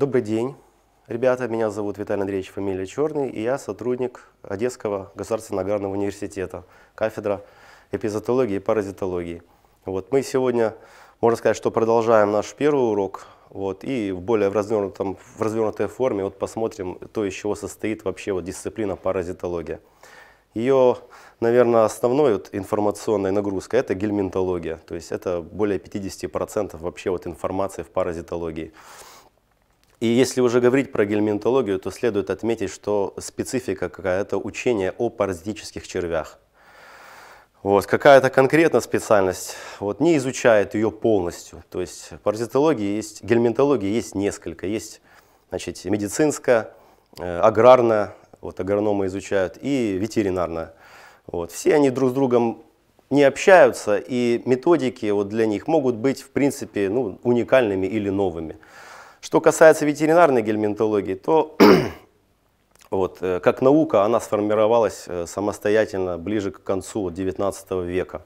Добрый день. Ребята, меня зовут Виталий Андреевич, фамилия Черный, и я сотрудник Одесского государственного аграрного университета, кафедра эпизотологии и паразитологии. Вот, мы сегодня, можно сказать, что продолжаем наш первый урок, вот, и в более в, развернутом, в развернутой форме вот посмотрим то, из чего состоит вообще вот дисциплина паразитология. Ее, наверное, основной вот информационная нагрузка – это гельминтология, то есть это более 50% вообще вот информации в паразитологии. И если уже говорить про гельминтологию, то следует отметить, что специфика какая-то учение о паразитических червях. Вот, какая-то конкретная специальность вот, не изучает ее полностью. То есть паразитология есть, гельминтология есть несколько. Есть значит, медицинская, э, аграрная, вот агрономы изучают, и ветеринарная. Вот. Все они друг с другом не общаются, и методики вот для них могут быть, в принципе, ну, уникальными или новыми. Что касается ветеринарной гельминтологии, то вот, э, как наука она сформировалась э, самостоятельно ближе к концу XIX века.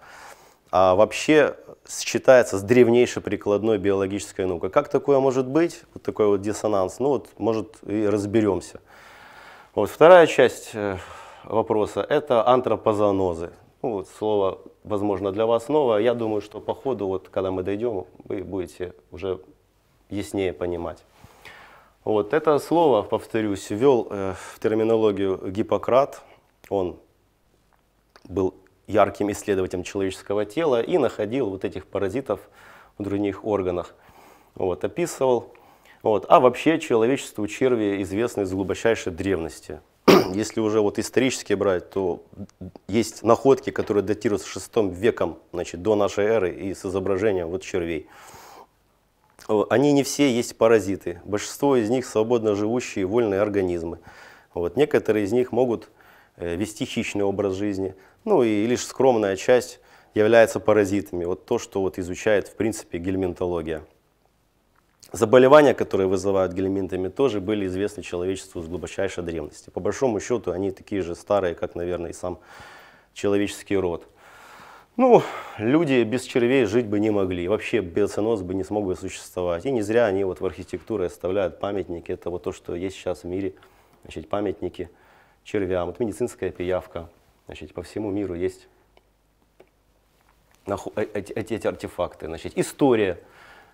А вообще считается с древнейшей прикладной биологической наукой. Как такое может быть? Вот такой вот диссонанс. Ну вот, может, и разберемся. Вот вторая часть э, вопроса – это антропозонозы. Ну, вот слово, возможно, для вас новое. Я думаю, что по ходу, вот, когда мы дойдем, вы будете уже яснее понимать. Вот это слово, повторюсь, ввел э, в терминологию Гиппократ. Он был ярким исследователем человеческого тела и находил вот этих паразитов в других органах. Вот, описывал. Вот. А вообще человечеству черви известны из глубочайшей древности. Если уже вот исторически брать, то есть находки, которые датируются шестым веком значит, до нашей эры и с изображением вот червей. Э, они не все есть паразиты. Большинство из них свободно живущие вольные организмы. Вот. Некоторые из них могут э, вести хищный образ жизни. Ну и лишь скромная часть является паразитами. Вот то, что вот изучает в принципе гельминтология. Заболевания, которые вызывают гельминтами, тоже были известны человечеству с глубочайшей древности. По большому счету они такие же старые, как, наверное, и сам человеческий род. Ну, люди без червей жить бы не могли, вообще биоценоз бы не смог бы существовать. И не зря они вот в архитектуре оставляют памятники, это вот то, что есть сейчас в мире, значит, памятники червям. Вот медицинская пиявка, значит, по всему миру есть э, эти, эти, эти артефакты. Значит, история.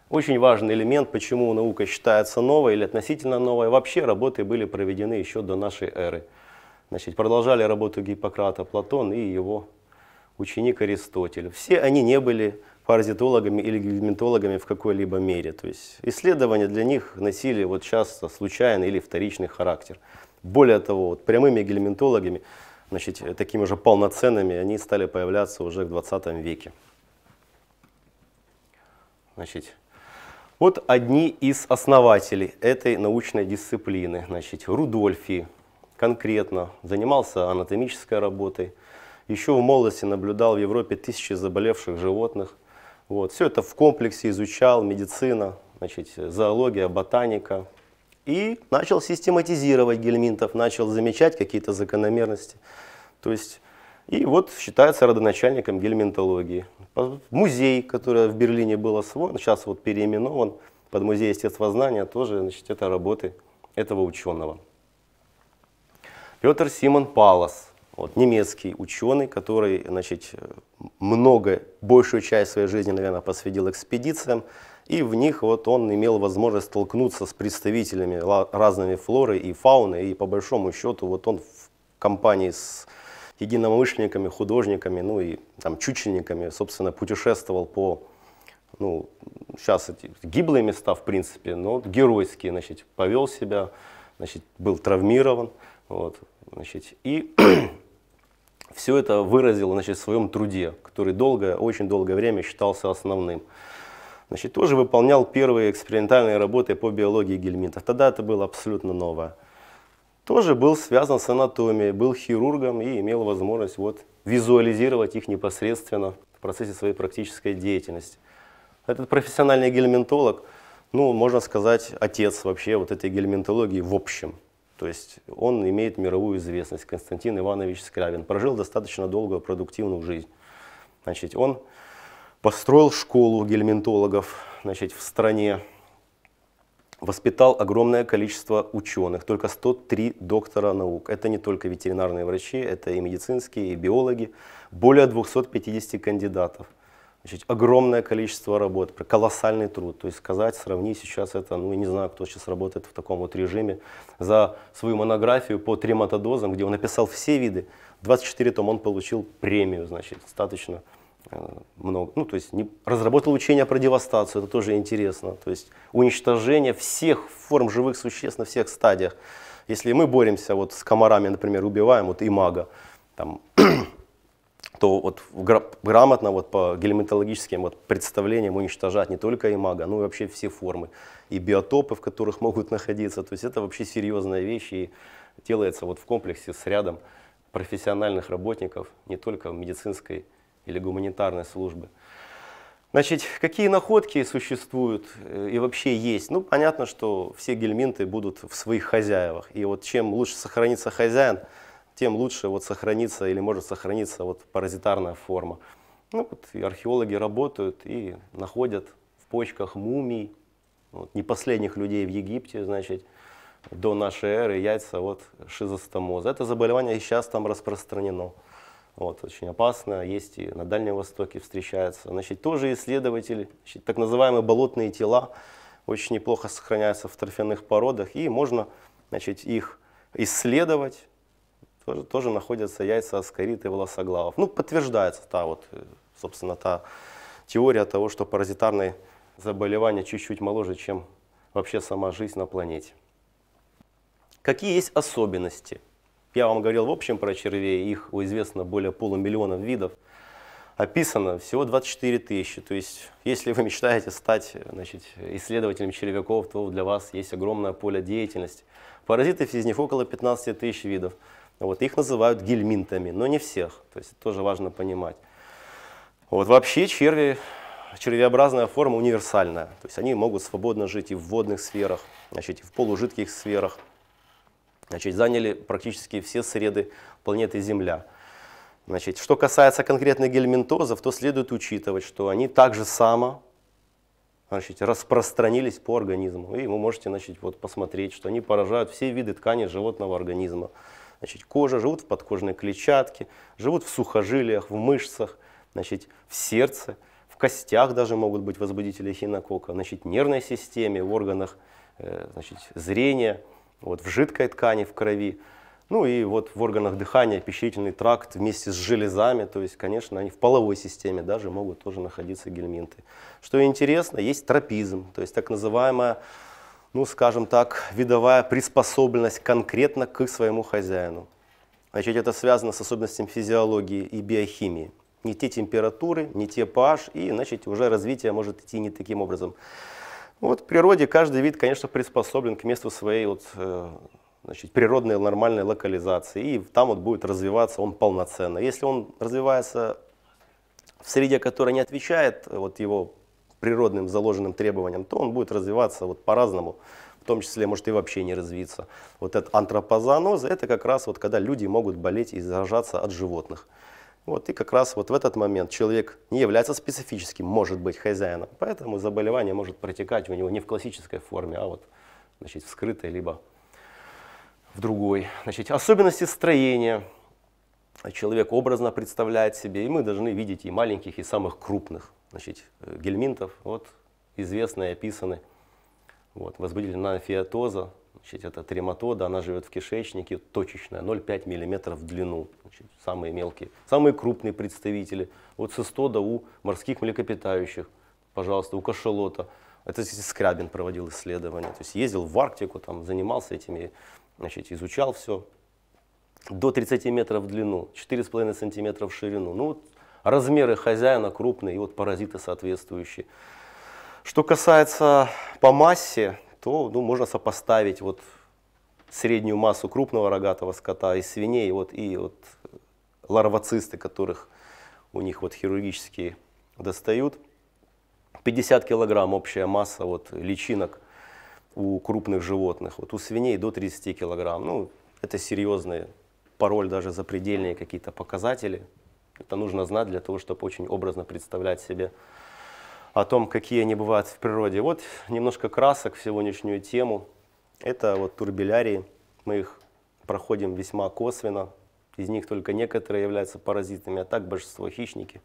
Очень важный элемент, почему наука считается новой или относительно новой. Вообще работы были проведены еще до нашей эры. Значит, продолжали работу Гиппократа, Платон и его ученик Аристотель. Все они не были паразитологами или гельминтологами в какой-либо мере. То есть исследования для них носили вот часто случайный или вторичный характер. Более того, вот прямыми гельминтологами, значит, э, такими уже полноценными, они стали появляться уже в 20 веке. Значит, вот одни из основателей этой научной дисциплины. Значит, Рудольфи конкретно занимался анатомической работой, еще в молодости наблюдал в Европе тысячи заболевших животных. Вот. Все это в комплексе изучал, медицина, значит, зоология, ботаника. И начал систематизировать гельминтов, начал замечать какие-то закономерности. То есть, и вот считается родоначальником гельминтологии. Музей, который в Берлине был освоен, сейчас вот переименован под музей естествознания, тоже значит, это работы этого ученого. Петр Симон Палас – вот, немецкий ученый, который значит, много, большую часть своей жизни, наверное, посвятил экспедициям, и в них вот он имел возможность столкнуться с представителями разными флоры и фауны, и по большому счету вот он в компании с единомышленниками, художниками, ну и там чучельниками, собственно, путешествовал по, ну, сейчас эти гиблые места, в принципе, но геройские, значит, повел себя, значит, был травмирован, вот, значит, и все это выразил значит, в своем труде, который долго, очень долгое время считался основным. Значит, тоже выполнял первые экспериментальные работы по биологии гельминтов. Тогда это было абсолютно новое. Тоже был связан с анатомией, был хирургом и имел возможность вот, визуализировать их непосредственно в процессе своей практической деятельности. Этот профессиональный гельминтолог, ну, можно сказать, отец вообще вот этой гельминтологии в общем. То есть он имеет мировую известность, Константин Иванович Скрябин. Прожил достаточно долгую, продуктивную жизнь. Значит, он построил школу гельминтологов значит, в стране, воспитал огромное количество ученых, только 103 доктора наук. Это не только ветеринарные врачи, это и медицинские, и биологи, более 250 кандидатов – Значит, огромное количество работ, колоссальный труд. То есть сказать, сравни сейчас это, ну, я не знаю, кто сейчас работает в таком вот режиме, за свою монографию по трематодозам, где он написал все виды, 24 тома он получил премию, значит, достаточно э, много. Ну, то есть не, разработал учение про девастацию, это тоже интересно. То есть уничтожение всех форм живых существ на всех стадиях. Если мы боремся вот с комарами, например, убиваем вот имага, там то вот грамотно вот по гельминтологическим вот представлениям уничтожать не только имага, но и вообще все формы и биотопы, в которых могут находиться. То есть это вообще серьезная вещь и делается вот в комплексе с рядом профессиональных работников, не только медицинской или гуманитарной службы. Значит, какие находки существуют э, и вообще есть? Ну, понятно, что все гельминты будут в своих хозяевах. И вот чем лучше сохранится хозяин, тем лучше вот сохранится или может сохраниться вот паразитарная форма. Ну, вот и археологи работают и находят в почках мумий, вот, не последних людей в Египте, значит, до нашей эры яйца вот, шизостомоза. Это заболевание сейчас там распространено. Вот, очень опасно, есть и на Дальнем Востоке встречается. Значит, тоже исследователи, значит, так называемые болотные тела, очень неплохо сохраняются в торфяных породах, и можно значит, их исследовать, тоже, тоже находятся яйца аскорит и волосоглавов. Ну, подтверждается та вот, э, собственно, та теория того, что паразитарные заболевания чуть-чуть моложе, чем вообще сама жизнь на планете. Какие есть особенности? Я вам говорил в общем про червей, их известно более полумиллиона видов. Описано всего 24 тысячи. То есть, если вы мечтаете стать значит, исследователем червяков, то для вас есть огромное поле деятельности. Паразитов из них около 15 тысяч видов. Вот, их называют гельминтами, но не всех, то есть это тоже важно понимать. Вот, вообще черви, червеобразная форма универсальная, то есть они могут свободно жить и в водных сферах, значит, и в полужидких сферах, значит, заняли практически все среды планеты Земля. Значит, что касается конкретно гельминтозов, то следует учитывать, что они так же само значит, распространились по организму. И вы можете значит, вот посмотреть, что они поражают все виды тканей животного организма. Значит, кожа, живут в подкожной клетчатке, живут в сухожилиях, в мышцах, значит, в сердце, в костях даже могут быть возбудители хинокока, значит, в нервной системе, в органах э, значит, зрения, вот, в жидкой ткани, в крови. Ну и вот в органах дыхания, пищевительный тракт вместе с железами, то есть, конечно, они в половой системе даже могут тоже находиться гельминты. Что интересно, есть тропизм, то есть так называемая ну, скажем так, видовая приспособленность конкретно к своему хозяину. Значит, это связано с особенностями физиологии и биохимии. Не те температуры, не те pH, и, значит, уже развитие может идти не таким образом. Вот в природе каждый вид, конечно, приспособлен к месту своей вот, э, значит, природной нормальной локализации, и там вот будет развиваться он полноценно. Если он развивается в среде, которая не отвечает э, вот его природным заложенным требованиям, то он будет развиваться вот по-разному, в том числе может и вообще не развиться. Вот этот антропозооноза – это как раз вот когда люди могут болеть и заражаться от животных. Вот, и как раз вот в этот момент человек не является специфическим, может быть, хозяином, поэтому заболевание может протекать у него не в классической форме, а вот значит, в скрытой, либо в другой. Значит, особенности строения человек образно представляет себе, и мы должны видеть и маленьких, и самых крупных значит, гельминтов, вот, известные, описаны. Вот, возбудитель анафиатоза, значит, это трематода, она живет в кишечнике, точечная, 0,5 мм в длину, значит, самые мелкие. Самые крупные представители, вот цистода у морских млекопитающих, пожалуйста, у кашелота. Это здесь Скрабин проводил исследования, то есть ездил в Арктику, там занимался этими, значит, изучал все. До 30 метров в длину, 4,5 сантиметра в ширину. Ну, вот размеры хозяина крупные и вот паразиты соответствующие. Что касается по массе, то ну, можно сопоставить вот среднюю массу крупного рогатого скота и свиней вот, и вот ларвацисты, которых у них вот хирургически достают. 50 килограмм общая масса вот личинок у крупных животных. Вот у свиней до 30 килограмм. Ну, это серьезные, пароль даже за предельные какие-то показатели. Это нужно знать для того, чтобы очень образно представлять себе о том, какие они бывают в природе. Вот немножко красок в сегодняшнюю тему. Это вот турбилярии. Мы их проходим весьма косвенно. Из них только некоторые являются паразитами, а так большинство хищники.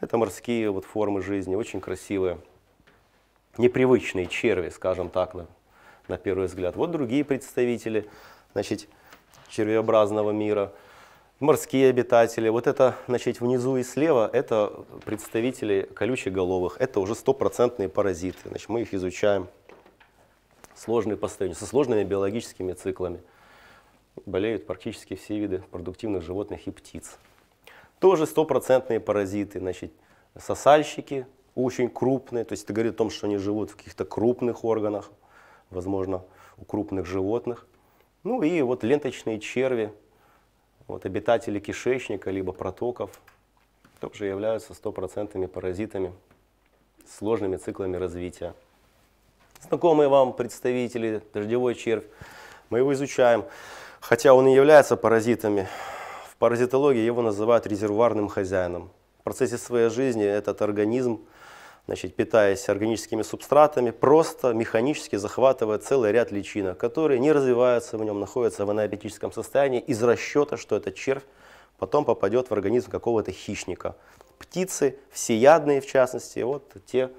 Это морские вот формы жизни, очень красивые. Непривычные черви, скажем так, на, на первый взгляд. Вот другие представители значит, червеобразного мира – морские обитатели. Вот это, значит, внизу и слева, это представители колючеголовых. Это уже стопроцентные паразиты. Значит, мы их изучаем сложные по со сложными биологическими циклами. Болеют практически все виды продуктивных животных и птиц. Тоже стопроцентные паразиты, значит, сосальщики очень крупные, то есть это говорит о том, что они живут в каких-то крупных органах, возможно, у крупных животных. Ну и вот ленточные черви, вот, обитатели кишечника, либо протоков, тоже являются стопроцентными паразитами с сложными циклами развития. Знакомые вам представители, дождевой червь, мы его изучаем. Хотя он и является паразитами, в паразитологии его называют резервуарным хозяином. В процессе своей жизни этот организм значит, питаясь органическими субстратами, просто механически захватывает целый ряд личинок, которые не развиваются в нем, находятся в анаэротическом состоянии из расчета, что этот червь потом попадет в организм какого-то хищника. Птицы, всеядные в частности, вот те,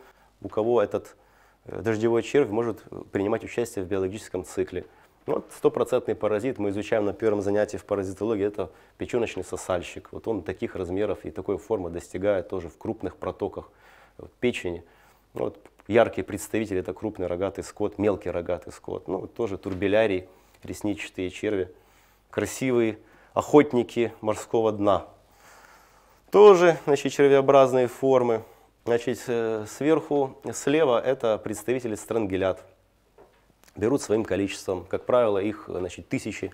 у кого этот э, дождевой червь может принимать участие в биологическом цикле. Ну, вот стопроцентный паразит мы изучаем на первом занятии в паразитологии, это печеночный сосальщик. Вот он таких размеров и такой формы достигает тоже в крупных протоках вот печени. Ну, вот яркие представители – это крупный рогатый скот, мелкий рогатый скот. Ну, вот тоже турбелярий, ресничатые черви, красивые охотники морского дна. Тоже значит, червеобразные формы. Значит, сверху, слева – это представители странгелят. Берут своим количеством, как правило, их значит, тысячи,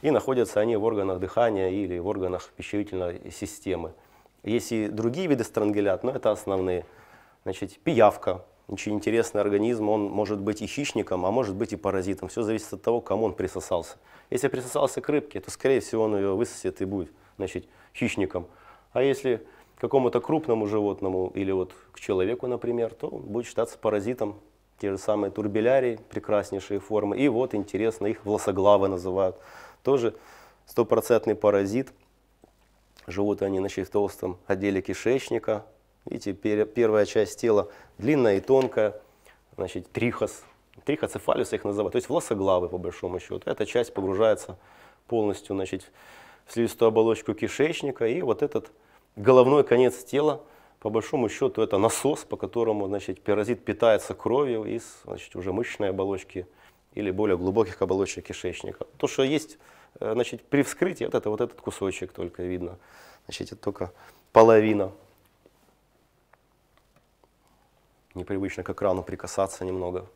и находятся они в органах дыхания или в органах пищевительной системы. Есть и другие виды странгелят, но это основные. Значит, пиявка, очень интересный организм, он может быть и хищником, а может быть и паразитом. Все зависит от того, кому он присосался. Если присосался к рыбке, то, скорее всего, он ее высосет и будет значит, хищником. А если к какому-то крупному животному или вот к человеку, например, то он будет считаться паразитом. Те же самые турбелярии, прекраснейшие формы. И вот, интересно, их волосоглавы называют. Тоже стопроцентный паразит – Живут они значит, в толстом отделе кишечника. Видите, пер первая часть тела длинная и тонкая, значит, трихос. Трихоцефалюс их называют, то есть волосоглавы, по большому счету. Эта часть погружается полностью значит, в слизистую оболочку кишечника, и вот этот головной конец тела, по большому счету, это насос, по которому значит, паразит питается кровью из значит, уже мышечной оболочки или более глубоких оболочек кишечника. То, что есть Э, значит, при вскрытии вот это вот этот кусочек только видно. Значит, это только половина. Непривычно к экрану прикасаться немного.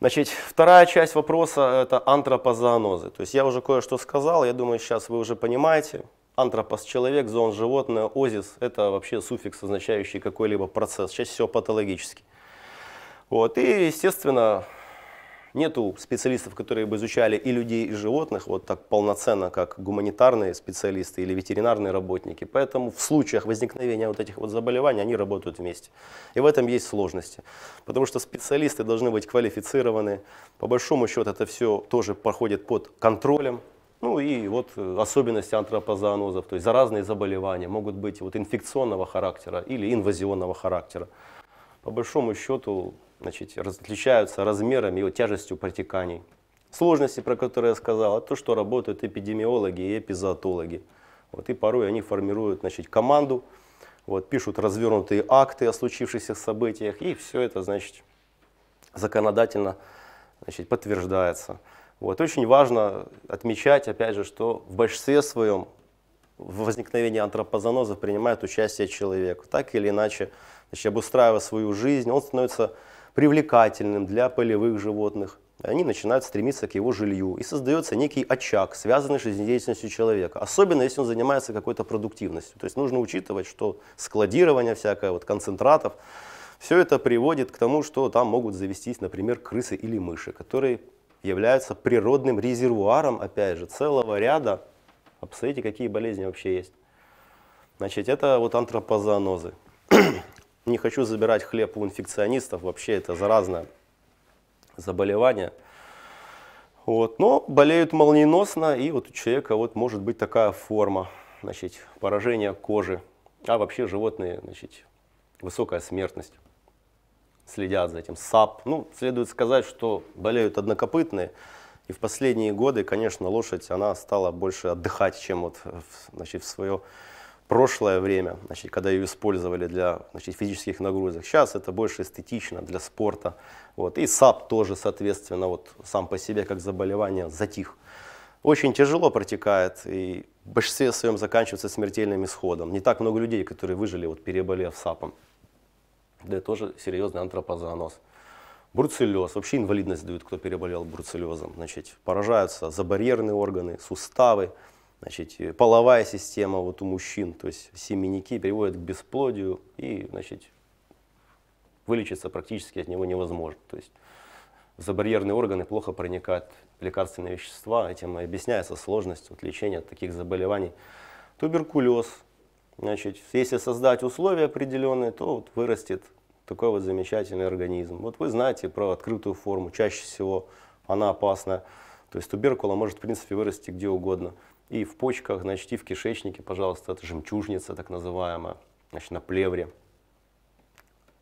Значит, вторая часть вопроса – это антропозоонозы. То есть я уже кое-что сказал, я думаю, сейчас вы уже понимаете. Антропос – человек, зон – животное, озис – это вообще суффикс, означающий какой-либо процесс, чаще все патологический. Вот. И, естественно, Нету специалистов, которые бы изучали и людей, и животных, вот так полноценно, как гуманитарные специалисты или ветеринарные работники. Поэтому в случаях возникновения вот этих вот заболеваний они работают вместе. И в этом есть сложности. Потому что специалисты должны быть квалифицированы. По большому счету это все тоже проходит под контролем. Ну и вот э, особенности антропозоонозов, то есть заразные заболевания могут быть вот инфекционного характера или инвазионного характера по большому счету значит, различаются размером и тяжестью протеканий. Сложности, про которые я сказал, это то, что работают эпидемиологи и эпизоотологи. Вот, и порой они формируют значит, команду, вот, пишут развернутые акты о случившихся событиях, и все это значит, законодательно значит, подтверждается. Вот. Очень важно отмечать, опять же, что в большинстве своем в возникновении антропозоноза принимает участие человек. Так или иначе, значит, обустраивая свою жизнь, он становится привлекательным для полевых животных. Они начинают стремиться к его жилью. И создается некий очаг, связанный с жизнедеятельностью человека. Особенно, если он занимается какой-то продуктивностью. То есть нужно учитывать, что складирование всякое, вот концентратов, все это приводит к тому, что там могут завестись, например, крысы или мыши, которые являются природным резервуаром, опять же, целого ряда. А посмотрите, какие болезни вообще есть. Значит, это вот антропозоонозы. Не хочу забирать хлеб у инфекционистов, вообще это заразное заболевание. Вот. Но болеют молниеносно, и вот у человека вот может быть такая форма, значит, поражение кожи. А вообще животные, значит, высокая смертность. Следят за этим. САП. Ну, следует сказать, что болеют однокопытные. И в последние годы, конечно, лошадь, она стала больше отдыхать, чем вот, значит, в свое прошлое время, значит, когда ее использовали для значит, физических нагрузок. Сейчас это больше эстетично для спорта. Вот. И САП тоже, соответственно, вот, сам по себе как заболевание затих. Очень тяжело протекает и в большинстве своем заканчивается смертельным исходом. Не так много людей, которые выжили, вот, переболев САПом. Да и тоже серьезный антропозоноз. Бруцеллез. Вообще инвалидность дают, кто переболел бруцеллезом. Значит, поражаются забарьерные органы, суставы значит, э, половая система вот у мужчин, то есть семенники приводят к бесплодию и, значит, вылечиться практически от него невозможно. То есть в забарьерные органы плохо проникают лекарственные вещества, а этим и объясняется сложность вот, лечения таких заболеваний. Туберкулез. Значит, если создать условия определенные, то вот вырастет такой вот замечательный организм. Вот вы знаете про открытую форму, чаще всего она опасна. То есть туберкула может, в принципе, вырасти где угодно. И в почках, значит, и в кишечнике, пожалуйста, это жемчужница так называемая, значит, на плевре.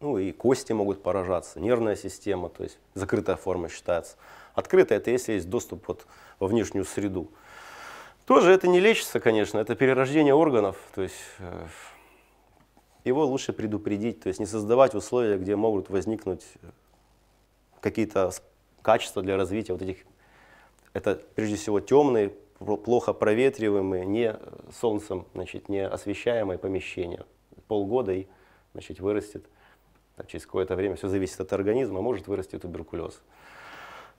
Ну и кости могут поражаться, нервная система, то есть закрытая форма считается. Открытая – это если есть доступ вот во внешнюю среду. Тоже это не лечится, конечно, это перерождение органов, то есть э, его лучше предупредить, то есть не создавать условия, где могут возникнуть э, какие-то качества для развития вот этих, это прежде всего темные плохо проветриваемые, не э, солнцем значит, не освещаемые помещения. Полгода и значит, вырастет, там, через какое-то время все зависит от организма, может вырасти туберкулез.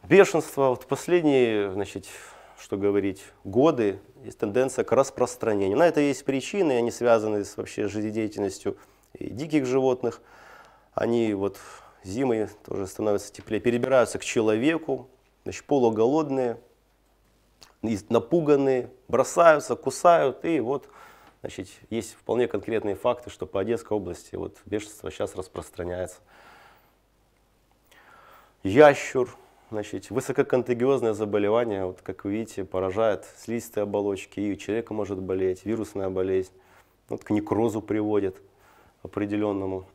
Бешенство. Вот последние, значит, что говорить, годы есть тенденция к распространению. На это есть причины, они связаны с вообще жизнедеятельностью диких животных. Они вот зимой тоже становятся теплее, перебираются к человеку, значит, полуголодные, напуганные бросаются, кусают. И вот значит, есть вполне конкретные факты, что по Одесской области вот, бешенство сейчас распространяется. Ящур, значит, высококонтагиозное заболевание, вот, как вы видите, поражает слизистые оболочки, и у человека может болеть, вирусная болезнь, вот, к некрозу приводит определенному.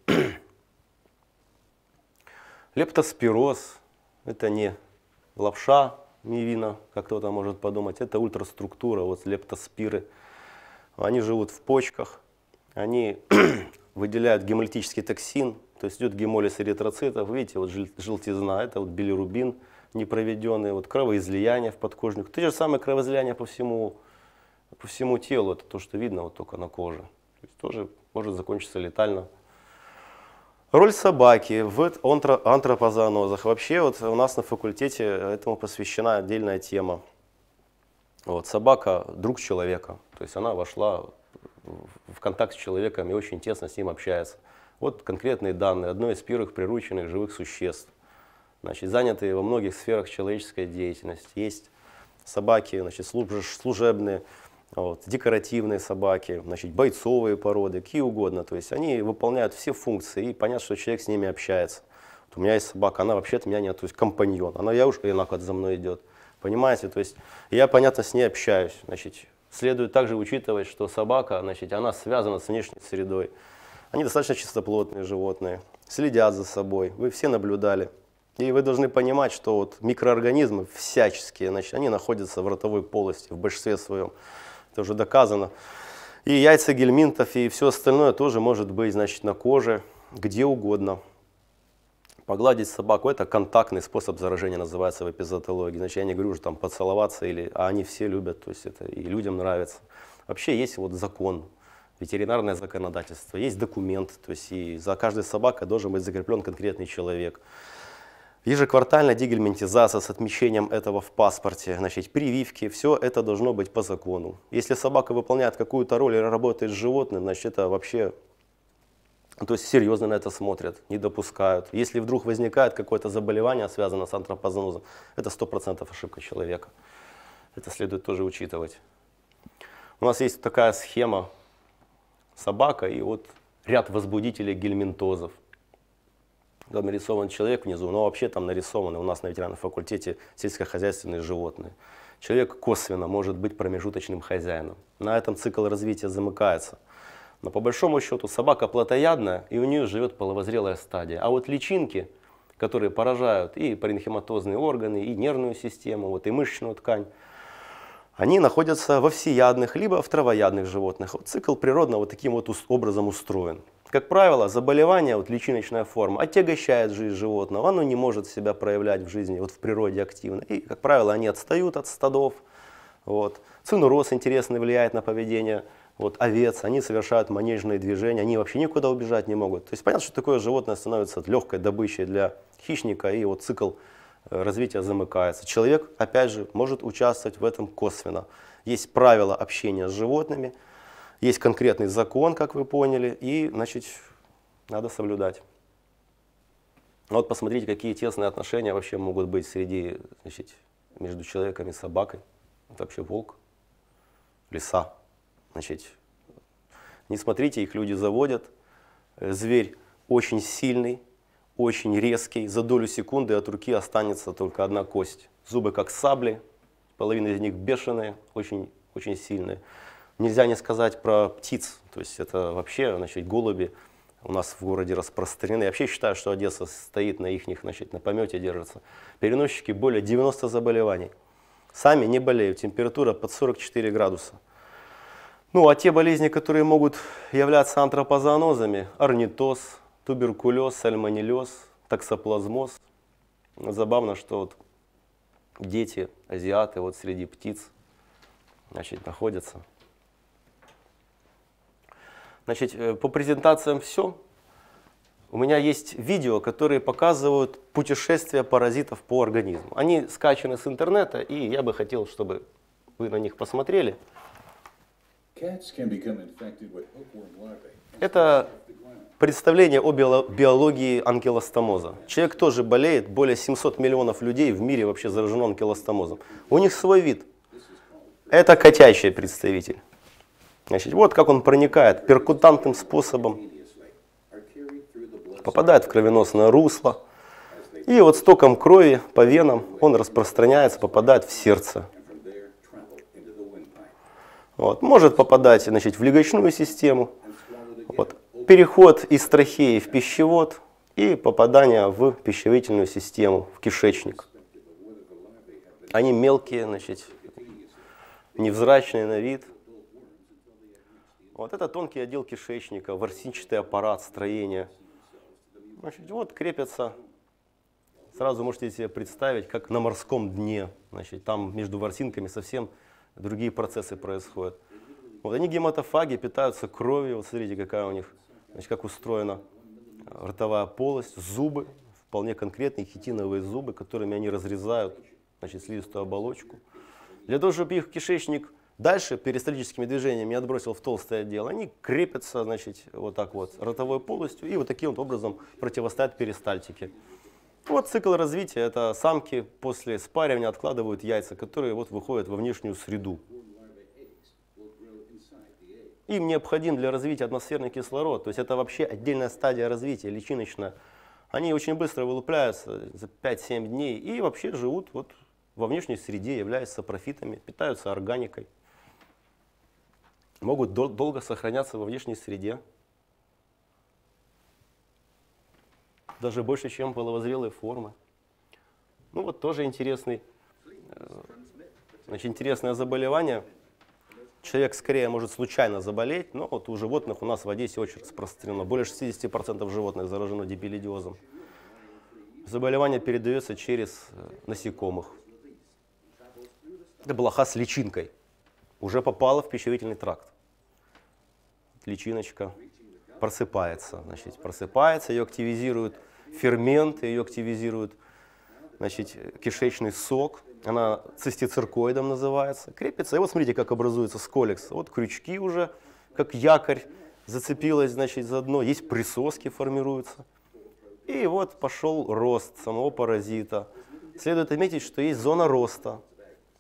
Лептоспироз – это не лапша, мивина, как кто-то может подумать, это ультраструктура, вот лептоспиры. Они живут в почках, они выделяют гемолитический токсин, то есть идет гемолиз эритроцитов, видите, вот желтизна, это вот билирубин непроведенный, вот кровоизлияние в подкожник, То же самое кровоизлияние по всему, по всему телу, это то, что видно вот только на коже. То есть тоже может закончиться летально Роль собаки в антропозоонозах. Вообще вот у нас на факультете этому посвящена отдельная тема. Вот, собака – друг человека. То есть она вошла в контакт с человеком и очень тесно с ним общается. Вот конкретные данные. Одно из первых прирученных живых существ. Значит, занятые во многих сферах человеческой деятельности. Есть собаки, значит, служебные, вот, декоративные собаки, значит, бойцовые породы, какие угодно. То есть они выполняют все функции, и понятно, что человек с ними общается. Вот у меня есть собака, она вообще-то меня не то есть компаньон, она я уж и она за мной идет. Понимаете, то есть я, понятно, с ней общаюсь. Значит, следует также учитывать, что собака, значит, она связана с внешней средой. Они достаточно чистоплотные животные, следят за собой, вы все наблюдали. И вы должны понимать, что вот микроорганизмы всяческие, значит, они находятся в ротовой полости в большинстве своем это уже доказано. И яйца гельминтов, и все остальное тоже может быть, значит, на коже, где угодно. Погладить собаку – это контактный способ заражения, называется в эпизотологии. Значит, я не говорю, что там поцеловаться, или, а они все любят, то есть это и людям нравится. Вообще есть вот закон, ветеринарное законодательство, есть документ, то есть и за каждой собакой должен быть закреплен конкретный человек. Ежеквартально дегельминтизация с отмечением этого в паспорте, значит, прививки, все это должно быть по закону. Если собака выполняет какую-то роль или работает с животным, значит, это вообще, то есть серьезно на это смотрят, не допускают. Если вдруг возникает какое-то заболевание, связанное с антропозонозом, это 100% ошибка человека. Это следует тоже учитывать. У нас есть такая схема собака и вот ряд возбудителей гельминтозов – там нарисован человек внизу, но вообще там нарисованы у нас на ветеранном факультете сельскохозяйственные животные. Человек косвенно может быть промежуточным хозяином. На этом цикл развития замыкается. Но по большому счету собака плотоядная, и у нее живет половозрелая стадия. А вот личинки, которые поражают и паренхематозные органы, и нервную систему, вот, и мышечную ткань, они находятся во всеядных, либо в травоядных животных. Вот цикл природно вот таким вот образом устроен. Как правило, заболевание, вот личиночная форма, отягощает жизнь животного, оно не может себя проявлять в жизни, вот в природе активно. И, как правило, они отстают от стадов. Вот. Цинуроз интересный влияет на поведение вот, овец, они совершают манежные движения, они вообще никуда убежать не могут. То есть понятно, что такое животное становится легкой добычей для хищника, и вот цикл э, развития замыкается. Человек, опять же, может участвовать в этом косвенно. Есть правила общения с животными – есть конкретный закон, как вы поняли, и, значит, надо соблюдать. Ну вот посмотрите, какие тесные отношения вообще могут быть среди, значит, между человеком и собакой. Это вообще волк, лиса. Значит, не смотрите, их люди заводят. Э, зверь очень сильный, очень резкий. За долю секунды от руки останется только одна кость. Зубы как сабли, половина из них бешеные, очень, очень сильные. Нельзя не сказать про птиц, то есть это вообще, значит, голуби у нас в городе распространены. Я вообще считаю, что Одесса стоит на их, значит, на помете держится. Переносчики более 90 заболеваний. Сами не болеют, температура под 44 градуса. Ну, а те болезни, которые могут являться антропозоонозами, орнитоз, туберкулез, сальмонеллез, таксоплазмоз. Забавно, что вот дети, азиаты, вот среди птиц, значит, находятся. Значит, э, по презентациям все. У меня есть видео, которые показывают путешествия паразитов по организму. Они скачаны с интернета, и я бы хотел, чтобы вы на них посмотрели. Это представление о биологии анкилостомоза. Человек тоже болеет, более 700 миллионов людей в мире вообще заражено анкилостомозом. У них свой вид. Это котячий представитель. Значит, вот как он проникает перкутантным способом, попадает в кровеносное русло, и вот с током крови по венам он распространяется, попадает в сердце. Вот. Может попадать значит, в легочную систему, вот. переход из трахеи в пищевод и попадание в пищеварительную систему, в кишечник. Они мелкие, значит, невзрачные на вид – вот это тонкий отдел кишечника, ворсинчатый аппарат строения. Значит, вот крепятся. Сразу можете себе представить, как на морском дне. Значит, там между ворсинками совсем другие процессы происходят. Вот они гематофаги питаются кровью. Вот смотрите, какая у них, значит, как устроена ротовая полость, зубы, вполне конкретные хитиновые зубы, которыми они разрезают значит, слизистую оболочку. Для того, чтобы их кишечник Дальше перистальтическими движениями я отбросил в толстое отдел. Они крепятся, значит, вот так вот, ротовой полостью, и вот таким вот образом противостоят перистальтике. Вот цикл развития. Это самки после спаривания откладывают яйца, которые вот выходят во внешнюю среду. Им необходим для развития атмосферный кислород. То есть это вообще отдельная стадия развития, личиночная. Они очень быстро вылупляются за 5-7 дней и вообще живут вот во внешней среде, являются профитами, питаются органикой могут дол долго сохраняться во внешней среде, даже больше, чем половозрелые формы. Ну вот тоже интересный, э, значит, интересное заболевание. Человек скорее может случайно заболеть, но вот у животных у нас в Одессе очень распространено. Более 60% животных заражено дипилидиозом. Заболевание передается через э, насекомых. Это была хас личинкой. Уже попала в пищеварительный тракт личиночка просыпается. Значит, просыпается, ее активизируют фермент, ее активизируют, значит, кишечный сок. Она цистициркоидом называется, крепится. И вот смотрите, как образуется сколекс. Вот крючки уже, как якорь, зацепилась значит, за дно. Есть присоски формируются. И вот пошел рост самого паразита. Следует отметить, что есть зона роста.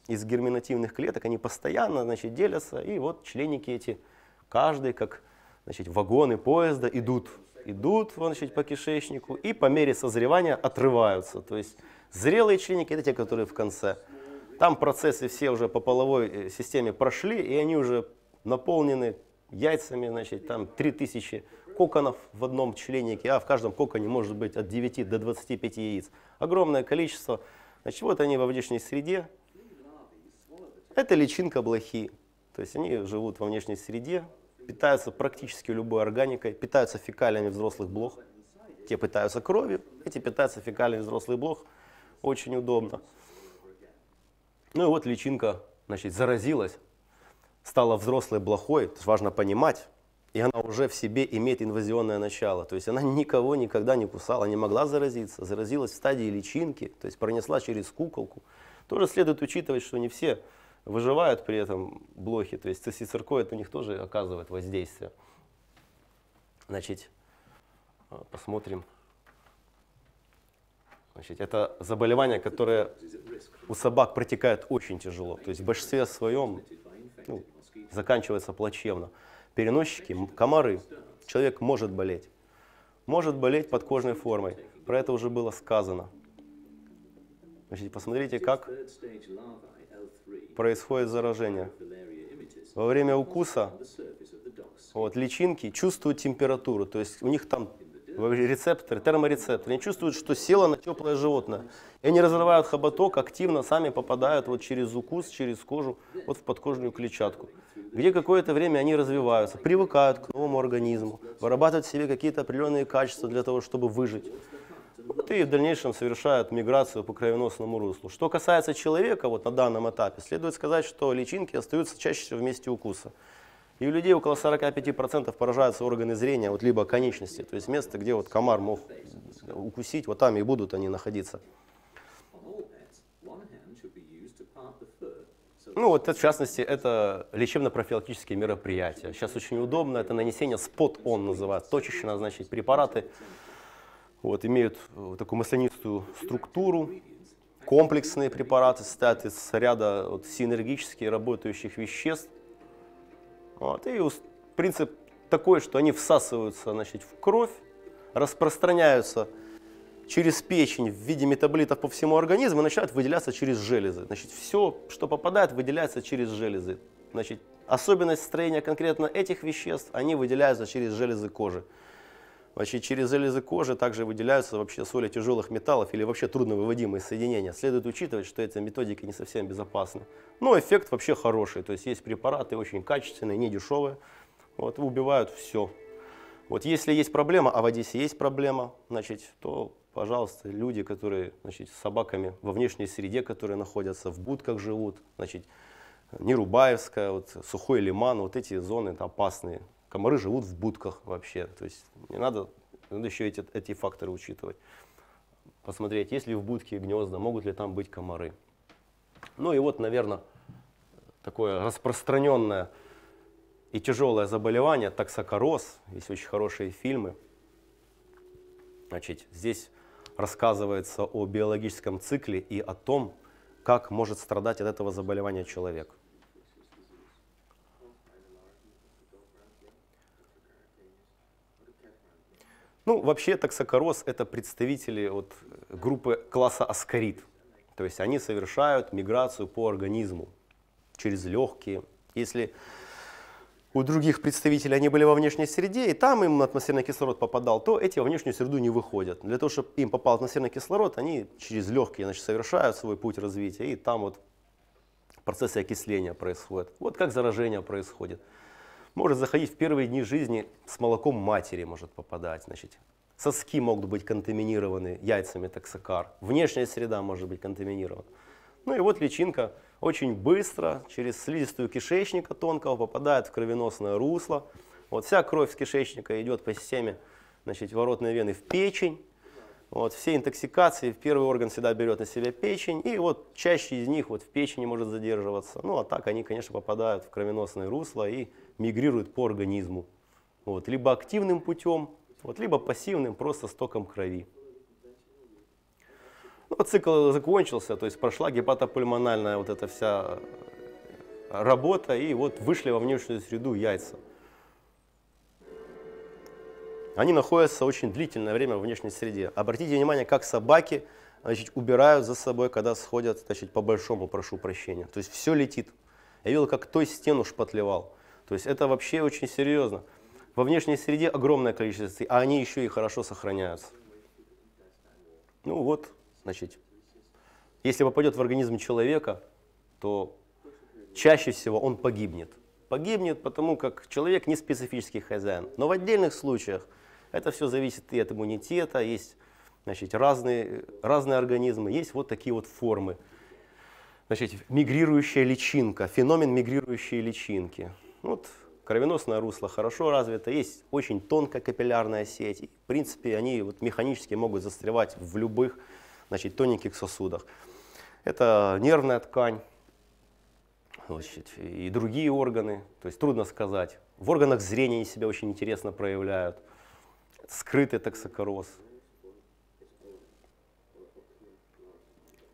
Из герминативных клеток они постоянно значит, делятся, и вот членики эти – Каждый, как значит, вагоны поезда, идут, идут вон, значит, по кишечнику и по мере созревания отрываются. То есть зрелые членики – это те, которые в конце. Там процессы все уже по половой э, системе прошли, и они уже наполнены яйцами, значит, там 3000 коконов в одном членнике, а в каждом коконе может быть от 9 до 25 яиц. Огромное количество. Значит, вот они во внешней среде. Это личинка блохи. То есть они живут во внешней среде, питаются практически любой органикой, питаются фекалиями взрослых блох. Те питаются кровью, эти питаются фекалиями взрослых блох. Очень удобно. Ну и вот личинка значит, заразилась, стала взрослой блохой, это важно понимать, и она уже в себе имеет инвазионное начало. То есть она никого никогда не кусала, не могла заразиться, заразилась в стадии личинки, то есть пронесла через куколку. Тоже следует учитывать, что не все выживают при этом блохи, то есть цисициркоид на них тоже оказывает воздействие. Значит, э, посмотрим. Значит, это заболевание, которое у собак протекает очень тяжело, то есть в большинстве своем ну, заканчивается плачевно. Переносчики, комары, человек может болеть. Может болеть подкожной формой, про это уже было сказано. Значит, посмотрите, как происходит заражение. Во время укуса вот, личинки чувствуют температуру, то есть у них там рецепторы, терморецепторы, они чувствуют, что села на теплое животное. И они разрывают хоботок, активно сами попадают вот через укус, через кожу, вот в подкожную клетчатку, где какое-то время они развиваются, привыкают к новому организму, вырабатывают в себе какие-то определенные качества для того, чтобы выжить вот и в дальнейшем совершают миграцию по кровеносному руслу. Что касается человека вот на данном этапе, следует сказать, что личинки остаются чаще всего вместе укуса. И у людей около 45% поражаются органы зрения, вот либо конечности, то есть место, где вот комар мог укусить, вот там и будут они находиться. Ну вот, в частности, это лечебно-профилактические мероприятия. Сейчас очень удобно, это нанесение спот-он называют, точечно назначить препараты, вот, имеют э, такую маслянистую структуру, комплексные препараты состоят из ряда вот, синергически работающих веществ. Вот, и принцип такой, что они всасываются значит, в кровь, распространяются через печень в виде метаболитов по всему организму и начинают выделяться через железы. Значит, все, что попадает, выделяется через железы. Значит, особенность строения конкретно этих веществ, они выделяются через железы кожи. Вообще через железы кожи также выделяются вообще соли тяжелых металлов или вообще трудновыводимые соединения. Следует учитывать, что эти методики не совсем безопасны Но эффект вообще хороший. То есть есть препараты очень качественные, не дешевые. Вот, убивают все. Вот если есть проблема, а в Одессе есть проблема, значит, то, пожалуйста, люди, которые значит, с собаками во внешней среде, которые находятся в будках живут, значит, Нерубаевская, вот, Сухой Лиман, вот эти зоны опасные. Комары живут в будках вообще. То есть не надо, надо еще эти, эти факторы учитывать. Посмотреть, есть ли в будке гнезда, могут ли там быть комары. Ну и вот, наверное, такое распространенное и тяжелое заболевание, таксокороз. Есть очень хорошие фильмы. Значит, здесь рассказывается о биологическом цикле и о том, как может страдать от этого заболевания человек. Ну, вообще таксокорос – это представители вот, группы класса аскарид, То есть они совершают миграцию по организму через легкие. Если у других представителей они были во внешней среде, и там им атмосферный кислород попадал, то эти во внешнюю среду не выходят. Для того, чтобы им попал атмосферный кислород, они через легкие значит, совершают свой путь развития, и там вот процессы окисления происходят. Вот как заражение происходит может заходить в первые дни жизни с молоком матери, может попадать, значит. Соски могут быть контаминированы яйцами таксокар, внешняя среда может быть контаминирована. Ну и вот личинка очень быстро через слизистую кишечника тонкого попадает в кровеносное русло. Вот вся кровь с кишечника идет по системе значит, воротной вены в печень. Вот, все интоксикации, первый орган всегда берет на себя печень, и вот чаще из них вот в печени может задерживаться. Ну а так они, конечно, попадают в кровеносное русло и мигрирует по организму. Вот, либо активным путем, вот, либо пассивным, просто стоком крови. Ну, цикл закончился, то есть прошла гепатопульмональная вот эта вся э, работа, и вот вышли во внешнюю среду яйца. Они находятся очень длительное время в внешней среде. Обратите внимание, как собаки значит, убирают за собой, когда сходят, значит, по большому, прошу прощения. То есть все летит. Я видел, как той стену шпатлевал. То есть это вообще очень серьезно. Во внешней среде огромное количество ци, а они еще и хорошо сохраняются. Ну вот, значит, если попадет в организм человека, то чаще всего он погибнет. Погибнет, потому как человек не специфический хозяин. Но в отдельных случаях это все зависит и от иммунитета, есть значит, разные, разные организмы, есть вот такие вот формы. Значит, мигрирующая личинка, феномен мигрирующей личинки. Вот кровеносное русло хорошо развито, есть очень тонкая капиллярная сеть. в принципе, они вот механически могут застревать в любых значит, тоненьких сосудах. Это нервная ткань значит, и другие органы, то есть трудно сказать. В органах зрения они себя очень интересно проявляют. Скрытый токсокороз.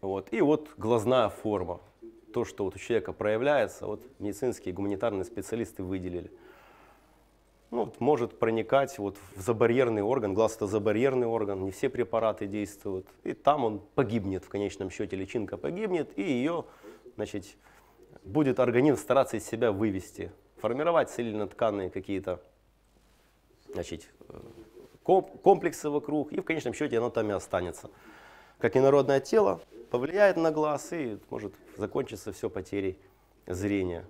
Вот. И вот глазная форма то, что вот у человека проявляется, вот медицинские гуманитарные специалисты выделили. Ну, вот может проникать вот в забарьерный орган, глаз это забарьерный орган, не все препараты действуют, и там он погибнет, в конечном счете личинка погибнет, и ее, значит, будет организм стараться из себя вывести, формировать целинно какие-то, значит, э, комплексы вокруг, и в конечном счете оно там и останется как инородное тело, повлияет на глаз и может закончиться все потерей зрения.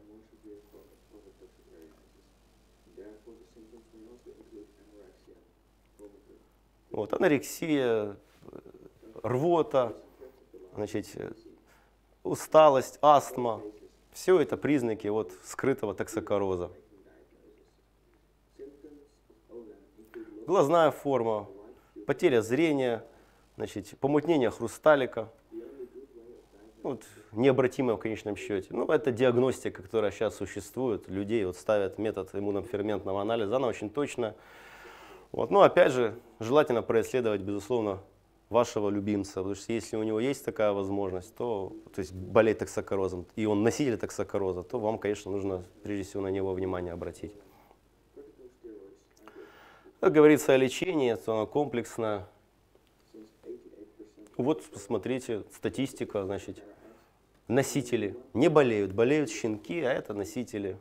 Вот, анорексия, рвота, значит, усталость, астма. Все это признаки вот скрытого токсокороза. Глазная форма, потеря зрения, значит, помутнение хрусталика, ну, вот, необратимое в конечном счете. Ну, это диагностика, которая сейчас существует. Людей вот ставят метод иммуноферментного анализа, она очень точная. Вот. Но ну, опять же, желательно происследовать, безусловно, вашего любимца, потому что если у него есть такая возможность, то, то есть болеть токсокорозом, и он носитель токсокороза, то вам, конечно, нужно прежде всего на него внимание обратить. Как говорится о лечении, то оно комплексное, вот, посмотрите, статистика, значит, носители не болеют, болеют щенки, а это носители.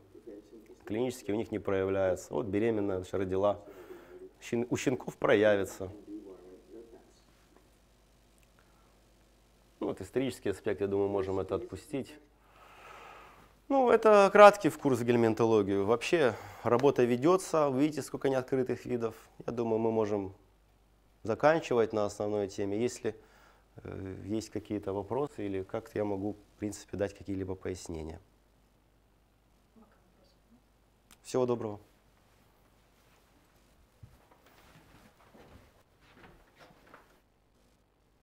Клинически у них не проявляется. Вот беременная, значит, родила. Щен, у щенков проявится. Ну, вот исторический аспект, я думаю, можем это отпустить. Ну, это краткий в курс гельминтологию. Вообще работа ведется, вы видите, сколько неоткрытых видов. Я думаю, мы можем заканчивать на основной теме. Если Э, есть какие-то вопросы или как то я могу, в принципе, дать какие-либо пояснения. Всего доброго.